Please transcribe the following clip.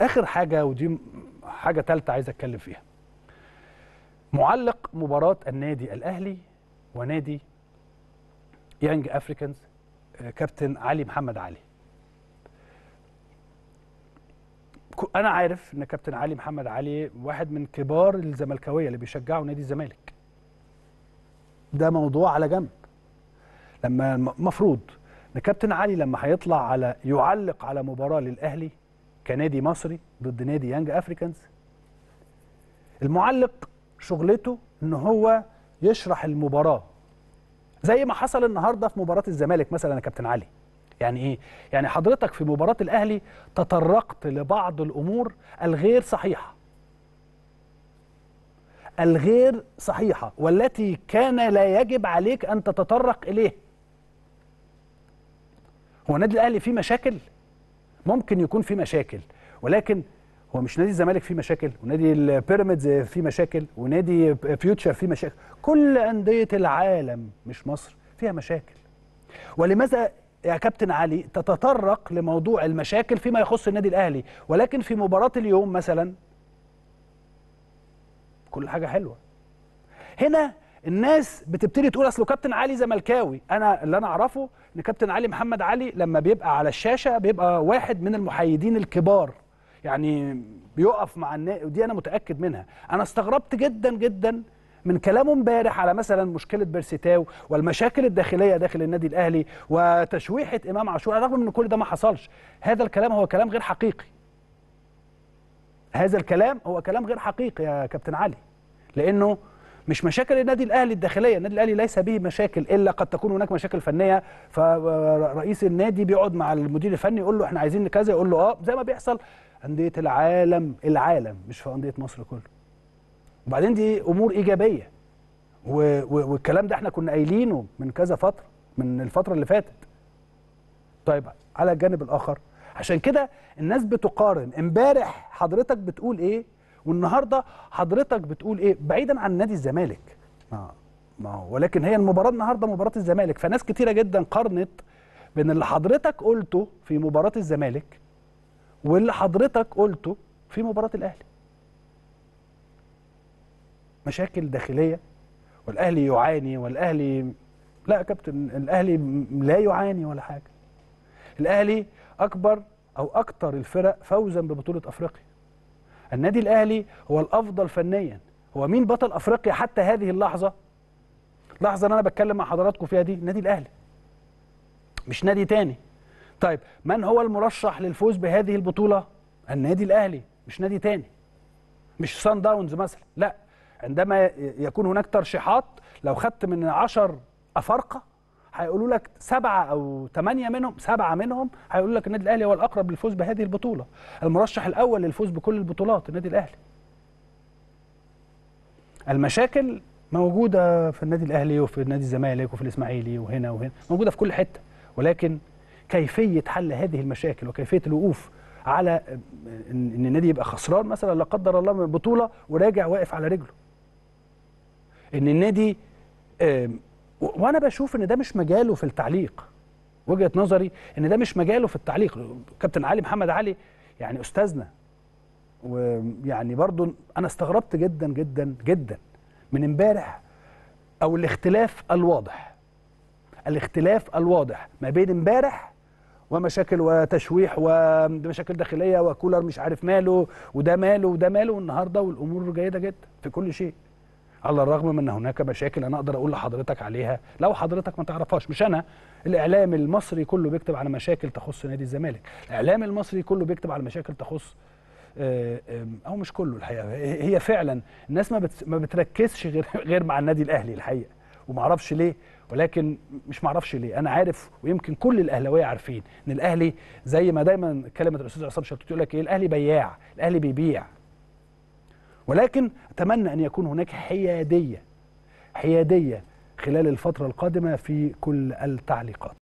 اخر حاجه ودي حاجه ثالثه عايز اتكلم فيها معلق مباراه النادي الاهلي ونادي يانج افريكانز آه، كابتن علي محمد علي انا عارف ان كابتن علي محمد علي واحد من كبار الزملكاويه اللي بيشجعوا نادي الزمالك ده موضوع على جنب لما المفروض ان كابتن علي لما هيطلع على يعلق على مباراه للاهلي كنادي مصري ضد نادي يانج افريكانز المعلق شغلته ان هو يشرح المباراه زي ما حصل النهارده في مباراه الزمالك مثلا يا كابتن علي يعني ايه يعني حضرتك في مباراه الاهلي تطرقت لبعض الامور الغير صحيحه الغير صحيحه والتي كان لا يجب عليك ان تتطرق اليها هو النادي الاهلي فيه مشاكل ممكن يكون في مشاكل ولكن هو مش نادي الزمالك فيه مشاكل ونادي البيراميدز فيه مشاكل ونادي فيوتشر فيه مشاكل كل أندية العالم مش مصر فيها مشاكل ولماذا يا كابتن علي تتطرق لموضوع المشاكل فيما يخص النادي الأهلي ولكن في مباراة اليوم مثلا كل حاجة حلوة هنا الناس بتبتدي تقول اصله كابتن علي زملكاوي انا اللي انا اعرفه ان كابتن علي محمد علي لما بيبقى على الشاشه بيبقى واحد من المحايدين الكبار يعني بيقف مع الناس ودي انا متاكد منها انا استغربت جدا جدا من كلامه امبارح على مثلا مشكله بيرسيتاو والمشاكل الداخليه داخل النادي الاهلي وتشويحه امام عاشور رغم ان كل ده ما حصلش هذا الكلام هو كلام غير حقيقي هذا الكلام هو كلام غير حقيقي يا كابتن علي لانه مش مشاكل النادي الاهلي الداخليه النادي الاهلي ليس به مشاكل الا قد تكون هناك مشاكل فنيه فرئيس النادي بيقعد مع المدير الفني يقول له احنا عايزين كذا يقول له اه زي ما بيحصل انديه العالم العالم مش في انديه مصر كله وبعدين دي امور ايجابيه والكلام ده احنا كنا قايلينه من كذا فتره من الفتره اللي فاتت طيب على الجانب الاخر عشان كده الناس بتقارن امبارح حضرتك بتقول ايه والنهارده حضرتك بتقول ايه بعيدا عن نادي الزمالك ما آه. ما هو ولكن هي المباراه النهارده مباراه الزمالك فناس كتيره جدا قارنت بين اللي حضرتك قلته في مباراه الزمالك واللي حضرتك قلته في مباراه الاهلي مشاكل داخليه والاهلي يعاني والاهلي لا يا كابتن الاهلي لا يعاني ولا حاجه الاهلي اكبر او اكتر الفرق فوزا ببطوله افريقيا النادي الأهلي هو الأفضل فنيا هو مين بطل أفريقيا حتى هذه اللحظة اللحظة اللي أنا بتكلم مع حضراتكم فيها دي النادي الأهلي مش نادي تاني طيب من هو المرشح للفوز بهذه البطولة النادي الأهلي مش نادي تاني مش سان داونز مثلا لا عندما يكون هناك ترشيحات لو خدت من عشر أفارقة هيقولوا لك سبعه او ثمانيه منهم سبعه منهم هيقولوا لك النادي الاهلي هو الاقرب للفوز بهذه البطوله المرشح الاول للفوز بكل البطولات النادي الاهلي المشاكل موجوده في النادي الاهلي وفي نادي الزمالك وفي الاسماعيلي وهنا وهنا موجوده في كل حته ولكن كيفيه حل هذه المشاكل وكيفيه الوقوف على ان النادي يبقى خسران مثلا لا قدر الله من البطوله وراجع واقف على رجله ان النادي وانا بشوف ان ده مش مجاله في التعليق وجهه نظري ان ده مش مجاله في التعليق كابتن علي محمد علي يعني استاذنا ويعني برضو انا استغربت جدا جدا جدا من امبارح او الاختلاف الواضح الاختلاف الواضح ما بين امبارح ومشاكل وتشويح ومشاكل داخليه وكولر مش عارف ماله وده ماله وده ماله والنهارده والامور جيده جدا في كل شيء على الرغم من ان هناك مشاكل انا اقدر اقول لحضرتك عليها لو حضرتك ما تعرفهاش مش انا الاعلام المصري كله بيكتب على مشاكل تخص نادي الزمالك الاعلام المصري كله بيكتب على مشاكل تخص آه، او مش كله الحقيقه هي فعلا الناس ما ما بتركزش غير غير مع النادي الاهلي الحقيقه وما اعرفش ليه ولكن مش معرفش ليه انا عارف ويمكن كل الاهلاويه عارفين ان الاهلي زي ما دايما كلمه الاستاذ عصام شلتوت يقول لك ايه الاهلي بياع الاهلي بيبيع ولكن أتمنى أن يكون هناك حيادية حيادية خلال الفترة القادمة في كل التعليقات